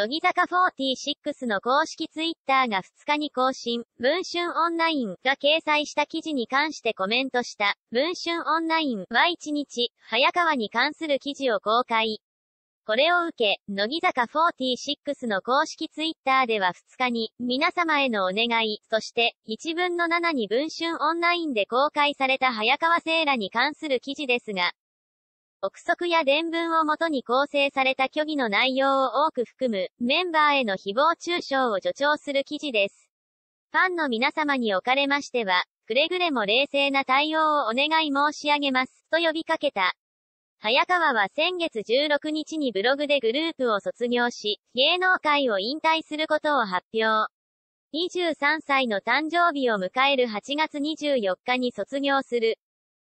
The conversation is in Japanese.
乃木坂46の公式ツイッターが2日に更新、文春オンラインが掲載した記事に関してコメントした、文春オンラインは1日、早川に関する記事を公開。これを受け、乃木坂46の公式ツイッターでは2日に、皆様へのお願い、そして、1分の7に文春オンラインで公開された早川聖羅に関する記事ですが、憶測や伝聞をもとに構成された虚偽の内容を多く含む、メンバーへの誹謗中傷を助長する記事です。ファンの皆様におかれましては、くれぐれも冷静な対応をお願い申し上げます、と呼びかけた。早川は先月16日にブログでグループを卒業し、芸能界を引退することを発表。23歳の誕生日を迎える8月24日に卒業する。